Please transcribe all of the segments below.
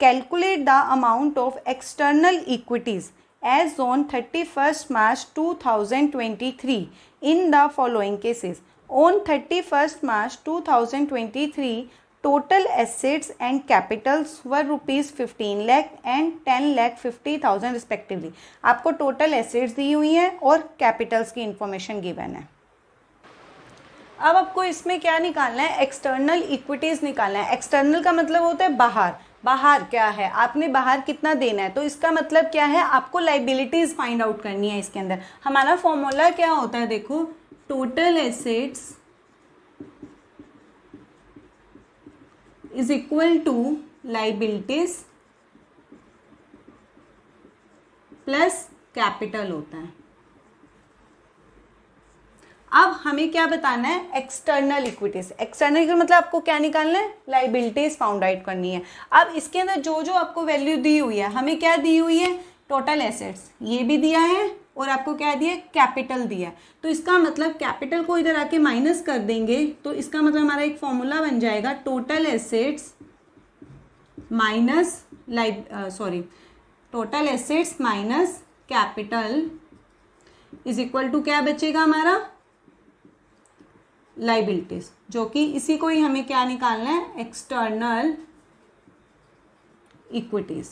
calculate the amount of external equities as on thirty first March two thousand twenty three in the following cases on thirty first March two thousand twenty three total assets and capitals were rupees fifteen lakh and ten lakh fifty thousand respectively आपको total assets दी हुई हैं और Capitals की information given है अब आपको इसमें क्या निकालना है एक्सटर्नल इक्विटीज़ निकालना है एक्सटर्नल का मतलब होता है बाहर बाहर क्या है आपने बाहर कितना देना है तो इसका मतलब क्या है आपको लाइबिलिटीज़ फाइंड आउट करनी है इसके अंदर हमारा फॉर्मूला क्या होता है देखो total assets is equal to liabilities plus capital होता है अब हमें क्या बताना है एक्सटर्नल इक्विटीज एक्सटर्नल इक्विटी मतलब आपको क्या निकालना है लाइबिलिटीज फाउंड आउट करनी है अब इसके अंदर जो जो आपको वैल्यू दी हुई है हमें क्या दी हुई है टोटल एसेट्स ये भी दिया है और आपको क्या दिया कैपिटल दिया तो इसका मतलब कैपिटल को इधर आके माइनस कर देंगे तो इसका मतलब हमारा एक फॉर्मूला बन जाएगा total assets minus liab sorry total assets minus capital is equal to क्या बचेगा हमारा लाइबिलिटीज जो कि इसी को ही हमें क्या निकालना है एक्सटर्नल इक्विटीज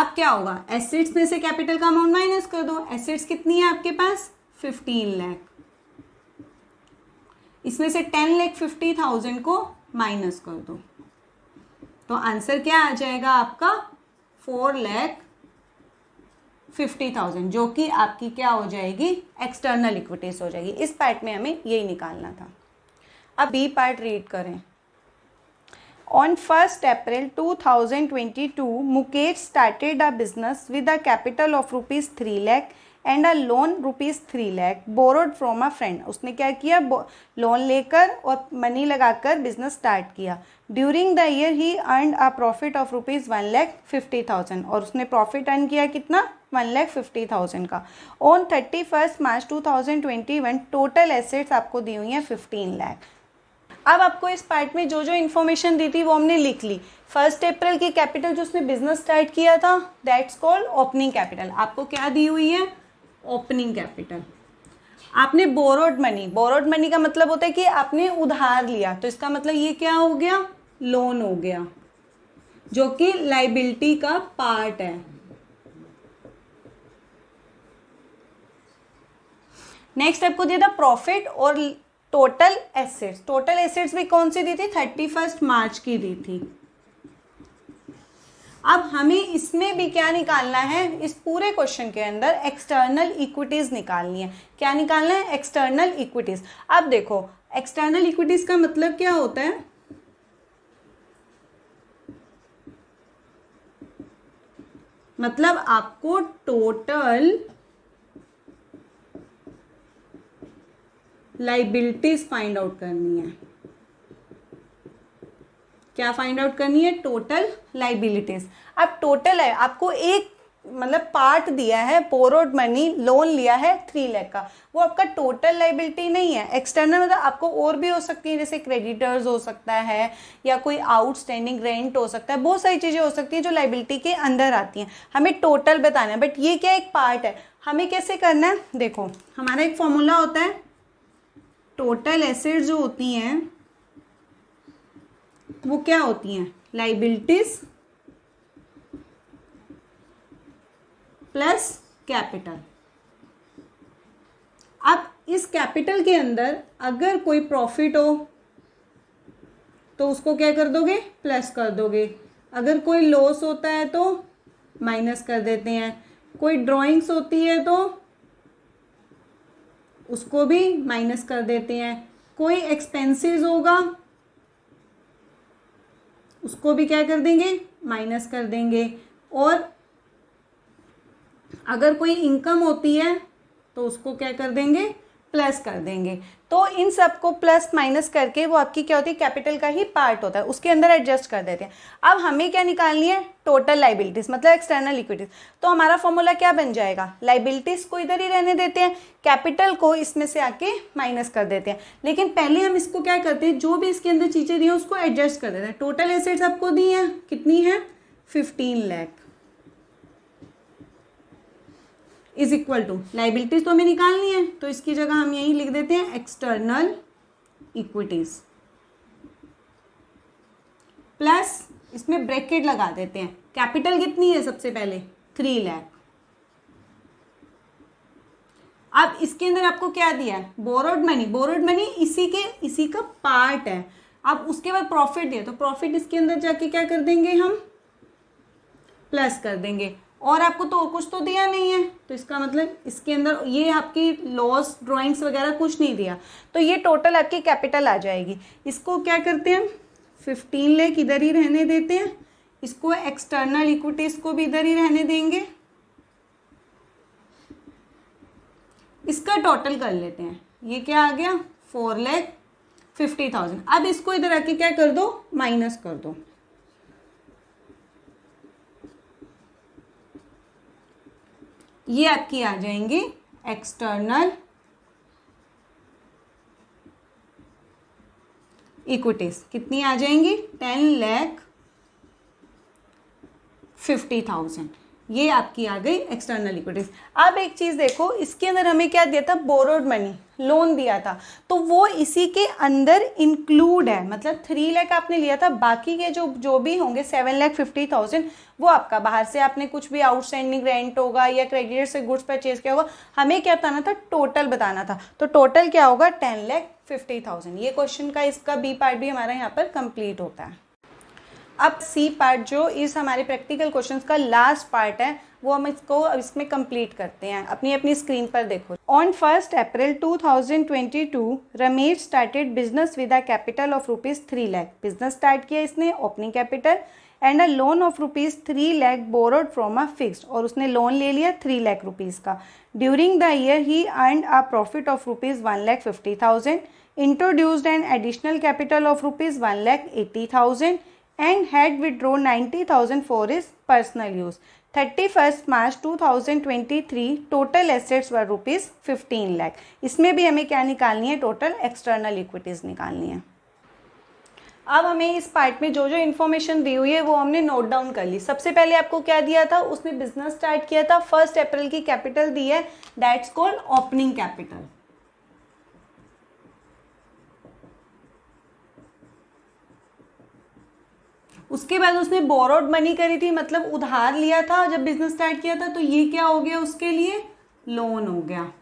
अब क्या होगा एसेट्स में से कैपिटल का अमाउंट माइनस कर दो एसेट्स कितनी है आपके पास फिफ्टीन लैख इसमें से टेन लैख फिफ्टी थाउजेंड को माइनस कर दो तो आंसर क्या आ जाएगा आपका फोर लैख फिफ्टी थाउजेंड जो कि आपकी क्या हो जाएगी एक्सटर्नल इक्विटीज हो जाएगी इस पार्ट में हमें यही निकालना था अब बी पार्ट रीड करें two thousand twenty 2022, Mukesh started a business with a capital of rupees three lakh and a loan rupees three lakh borrowed from a friend उसने क्या किया लोन लेकर और मनी लगाकर बिजनेस स्टार्ट किया during the year he earn a profit of rupees one lakh fifty thousand और उसने profit earn किया कितना वन लैख फिफ्टी थाउजेंड का on thirty first March two thousand twenty one total assets आपको दी हुई हैं फिफ्टीन लैख अब आपको इस पार्ट में जो जो इन्फॉर्मेशन दी थी वो हमने लिख ली फर्स्ट अप्रैल की कैपिटल जो उसने बिजनेस स्टार्ट किया था दैट्स कॉल्ड ओपनिंग कैपिटल आपको क्या दी हुई है ओपनिंग कैपिटल आपने बोरोड मनी बोरोड मनी का मतलब होता है कि आपने उधार लिया तो इसका मतलब ये क्या हो गया लोन हो गया जो कि लाइबिलिटी का पार्ट है नेक्स्ट आपको दिया था प्रॉफिट और टोटल एसेट्स टोटल एसेट्स भी कौन सी दी थी थर्टी फर्स्ट मार्च की दी थी अब हमें इसमें भी क्या निकालना है इस पूरे क्वेश्चन के अंदर एक्सटर्नल इक्विटीज़ निकालनी है क्या निकालना है एक्सटर्नल इक्विटीज़ अब देखो एक्सटर्नल इक्विटीज़ का मतलब क्या होता है मतलब आपको टोटल लाइबिलिटीज फाइंड आउट करनी है क्या फाइंड आउट करनी है टोटल लाइबिलिटीज अब टोटल है आपको एक मतलब पार्ट दिया है पोरोड मनी लोन लिया है थ्री लैख का वो आपका टोटल लाइबिलिटी नहीं है एक्सटर्नल मतलब आपको और भी हो सकती है जैसे क्रेडिटर्स हो सकता है या कोई आउटस्टैंडिंग रेंट हो सकता है बहुत सारी चीज़ें हो सकती हैं जो लाइबिलिटी के अंदर आती हैं हमें टोटल बताना है बट ये क्या एक पार्ट है हमें कैसे करना है देखो हमारा एक फॉर्मूला होता है टोटल एसेट जो होती हैं वो क्या होती हैं लाइबिलिटीज प्लस कैपिटल अब इस कैपिटल के अंदर अगर कोई प्रॉफिट हो तो उसको क्या कर दोगे प्लस कर दोगे अगर कोई लॉस होता है तो माइनस कर देते हैं कोई ड्राइंग्स होती है तो उसको भी माइनस कर देते हैं कोई एक्सपेंसेस होगा उसको भी क्या कर देंगे माइनस कर देंगे और अगर कोई इनकम होती है तो उसको क्या कर देंगे प्लस कर देंगे तो इन सब को प्लस माइनस करके वो आपकी क्या होती है कैपिटल का ही पार्ट होता है उसके अंदर एडजस्ट कर देते हैं अब हमें क्या निकालनी है टोटल लाइबिलिटीज़ मतलब एक्सटर्नल इक्विटीज़ तो हमारा फॉर्मूला क्या बन जाएगा लाइबिलिटीज़ को इधर ही रहने देते हैं कैपिटल को इसमें से आके माइनस कर देते हैं लेकिन पहले हम इसको क्या करते हैं जो भी इसके अंदर चीज़ें दी हैं उसको एडजस्ट कर देते हैं टोटल एसेट्स आपको दी हैं कितनी है fifteen lakh is equal to liabilities तो हमें निकालनी है तो इसकी जगह हम यही लिख देते हैं एक्सटर्नल इक्विटीज प्लस इसमें ब्रैकेट लगा देते हैं कैपिटल कितनी है सबसे पहले थ्री लैख अब इसके अंदर आपको क्या दिया है बोरोड मनी बोरोड मनी इसी के इसी का पार्ट है अब उसके बाद प्रॉफिट दिया तो प्रॉफिट इसके अंदर जाके क्या कर देंगे हम प्लस कर देंगे और आपको तो कुछ तो दिया नहीं है तो इसका मतलब इसके अंदर ये आपकी लॉस ड्राइंग्स वगैरह कुछ नहीं दिया तो ये टोटल आपकी कैपिटल आ जाएगी इसको क्या करते हैं फिफ्टीन लेख इधर ही रहने देते हैं इसको एक्सटर्नल इक्विटीज को भी इधर ही रहने देंगे इसका टोटल कर लेते हैं ये क्या आ गया फोर लैख फिफ्टी थाउजेंड अब इसको इधर आके क्या कर दो माइनस कर दो ये आपकी आ जाएंगी एक्सटर्नल इक्विटीज कितनी आ जाएंगी टेन लैख फिफ्टी थाउजेंड ये आपकी आ गई एक्सटर्नल इक्विटीज़ अब एक चीज़ देखो इसके अंदर हमें क्या दिया था बोरोड मनी लोन दिया था तो वो इसी के अंदर इंक्लूड है मतलब थ्री लैख आपने लिया था बाकी के जो जो भी होंगे सेवन लैख फिफ्टी थाउजेंड वो आपका बाहर से आपने कुछ भी आउटस्टैंडिंग रेंट होगा या क्रेडिट से गुड्स परचेज किया होगा हमें क्या बताना था टोटल बताना था तो टोटल क्या होगा टेन लैख फिफ्टी थाउजेंड ये क्वेश्चन का इसका बी पार्ट भी हमारा यहाँ पर कंप्लीट होता है अब सी पार्ट जो इस हमारे प्रैक्टिकल क्वेश्चंस का लास्ट पार्ट है वो हम इसको इसमें कंप्लीट करते हैं अपनी अपनी स्क्रीन पर देखो on first April 2022 Ramesh started business with a capital of rupees three lakh business start किया इसने opening capital and a loan of rupees three lakh borrowed from a फिक्स और उसने लोन ले लिया थ्री लैख रुपीज़ का during the year he earn a profit of rupees one lakh fifty thousand introduced and additional capital of rupees one lakh eighty thousand and had and ninety thousand for his personal use thirty first March two thousand twenty three total assets were rupees fifteen lakh इसमें भी हमें क्या निकालनी है total external equities निकालनी है अब हमें इस पार्ट में जो जो इन्फॉर्मेशन दी हुई है वो हमने नोट डाउन कर ली सबसे पहले आपको क्या दिया था उसने बिजनेस स्टार्ट किया था फर्स्ट अप्रैल की कैपिटल दी है दैट्स कॉल्ड ओपनिंग कैपिटल उसके बाद उसने बोरोड मनी करी थी मतलब उधार लिया था जब बिजनेस स्टार्ट किया था तो ये क्या हो गया उसके लिए लोन हो गया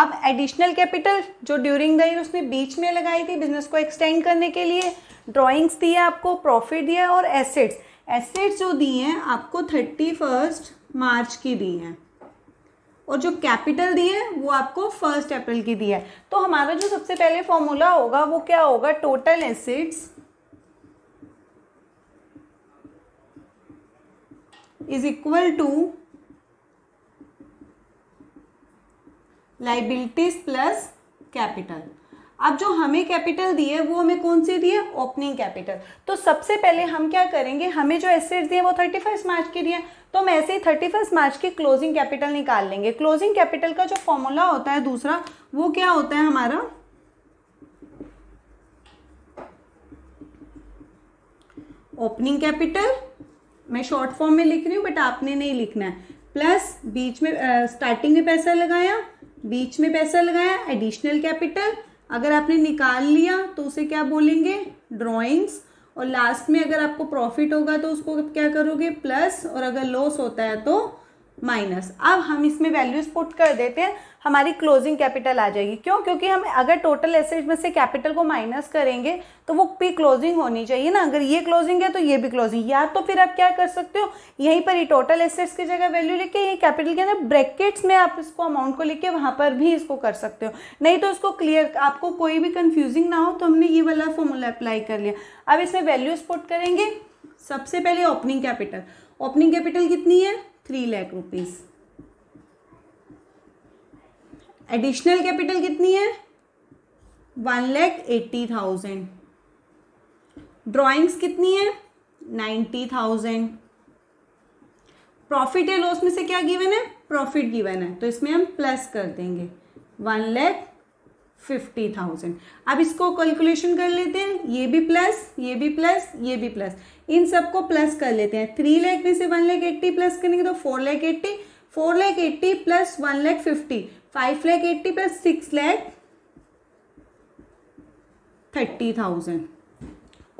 अब एडिशनल कैपिटल जो ड्यूरिंग द ईयर उसने बीच में लगाई थी बिजनेस को एक्सटेंड करने के लिए ड्राइंग्स दिए आपको प्रॉफिट दिया और एसेट्स एसेट्स जो दिए हैं आपको थर्टी फर्स्ट मार्च की दी हैं और जो कैपिटल दी है वो आपको फर्स्ट अप्रैल की दी है तो हमारा जो सबसे पहले फॉर्मूला होगा वो क्या होगा total assets is equal to liabilities plus capital अब जो हमें कैपिटल दिए वो हमें कौन से दिए ओपनिंग कैपिटल तो सबसे पहले हम क्या करेंगे हमें जो एसेट्स दिए वो थर्टी फर्स्ट मार्च के दिए तो हम ऐसे ही थर्टी फर्स्ट मार्च की क्लोजिंग कैपिटल निकाल लेंगे क्लोजिंग कैपिटल का जो फॉर्मूला होता है दूसरा वो क्या होता है हमारा ओपनिंग कैपिटल मैं शॉर्ट फॉर्म में लिख रही हूँ बट आपने नहीं लिखना है प्लस बीच में स्टार्टिंग में पैसा लगाया बीच में पैसा लगाया एडिशनल कैपिटल अगर आपने निकाल लिया तो उसे क्या बोलेंगे ड्राइंग्स और लास्ट में अगर आपको प्रॉफिट होगा तो उसको क्या करोगे प्लस और अगर लॉस होता है तो माइनस अब हम इसमें वैल्यूज पुट कर देते हैं हमारी क्लोजिंग कैपिटल आ जाएगी क्यों क्योंकि हम अगर टोटल एसेट में से कैपिटल को माइनस करेंगे तो वो पी क्लोजिंग होनी चाहिए ना अगर ये क्लोजिंग है तो ये भी क्लोजिंग या तो फिर आप क्या कर सकते हो यहीं पर ही टोटल एसेट्स की जगह वैल्यू लेके ये कैपिटल के अंदर ब्रैकेट्स में आप इसको अमाउंट को लेके वहाँ पर भी इसको कर सकते हो नहीं तो इसको क्लियर आपको कोई भी कन्फ्यूजिंग ना हो तो हमने ये वाला फॉर्मूला अप्लाई कर लिया अब इसमें वैल्यूज पुट करेंगे सबसे पहले ओपनिंग कैपिटल ओपनिंग कैपिटल कितनी है three lakh rupees additional capital कितनी है one lakh eighty thousand drawings कितनी है नाइन्टी थाउजेंड प्रॉफिट या लॉस में से क्या गिवन है प्रॉफिट गिवन है तो इसमें हम प्लस कर देंगे वन लैख फिफ्टी थाउजेंड अब इसको कैलकुलेशन कर लेते हैं ये भी प्लस ये भी प्लस ये भी प्लस इन सबको प्लस कर लेते हैं थ्री लैख में से वन लैख एट्टी प्लस करेंगे तो four lakh eighty four lakh eighty plus one lakh fifty five lakh eighty plus six lakh thirty thousand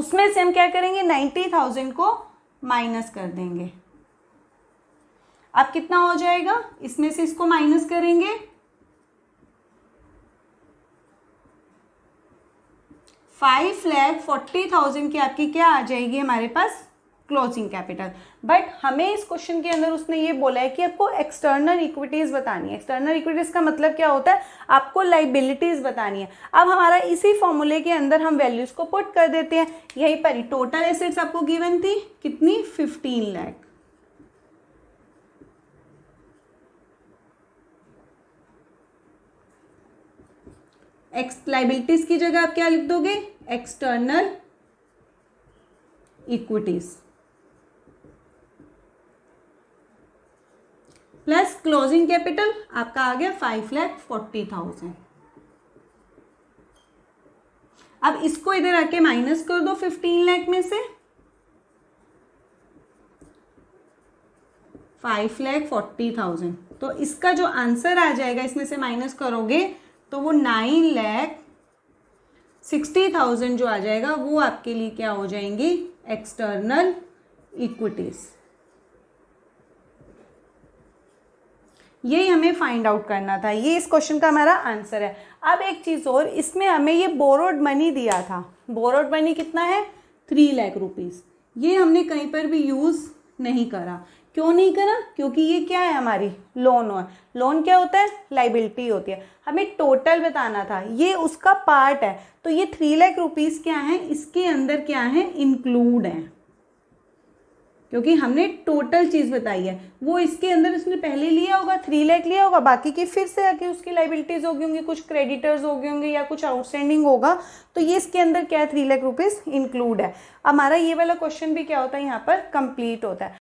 उसमें से हम क्या करेंगे नाइन्टी थाउजेंड को माइनस कर देंगे अब कितना हो जाएगा इसमें से इसको माइनस करेंगे फाइव लैख फोर्टी थाउजेंड की आपकी क्या आ जाएगी हमारे पास क्लोजिंग कैपिटल बट हमें इस क्वेश्चन के अंदर उसने ये बोला है कि आपको एक्सटर्नल इक्विटीज़ बतानी है एक्सटर्नल इक्विटीज़ का मतलब क्या होता है आपको लाइबिलिटीज़ बतानी है अब हमारा इसी फॉर्मूले के अंदर हम वैल्यूज़ को पुट कर देते हैं यहीं पर ही टोटल एसेट्स आपको गिवन थी कितनी फिफ्टीन लैख एक्स लाइबिलिटीज की जगह आप क्या लिख दोगे external equities plus closing capital आपका आ गया फाइव लैख फोर्टी थाउजेंड अब इसको इधर आके माइनस कर दो फिफ्टीन लैख में से फाइव लैख फोर्टी थाउजेंड तो इसका जो आंसर आ जाएगा इसमें से माइनस करोगे तो वो नाइन लैख सिक्सटी थाउजेंड जो आ जाएगा वो आपके लिए क्या हो जाएंगी एक्सटर्नल इक्विटीज यही हमें फाइंड आउट करना था ये इस क्वेश्चन का हमारा आंसर है अब एक चीज़ और इसमें हमें ये बोरोड मनी दिया था बोरोड मनी कितना है थ्री लैख रुपीज़ ये हमने कहीं पर भी यूज़ नहीं करा क्यों नहीं करा क्योंकि ये क्या है हमारी लोन है लोन क्या होता है लाइबिलिटी होती है हमें टोटल बताना था ये उसका पार्ट है तो ये थ्री लाख रुपीज़ क्या है इसके अंदर क्या है इंक्लूड है क्योंकि हमने टोटल चीज़ बताई है वो इसके अंदर उसने पहले लिया होगा थ्री लाख लिया होगा बाकी की फिर से आके उसकी लाइबिलिटीज़ होगी होंगी कुछ क्रेडिटर्स हो गए होंगे या कुछ आउटस्टैंडिंग होगा तो ये इसके अंदर क्या है थ्री लाख रुपीज़ इंक्लूड है हमारा ये वाला क्वेश्चन भी क्या होता है यहाँ पर कंप्लीट होता है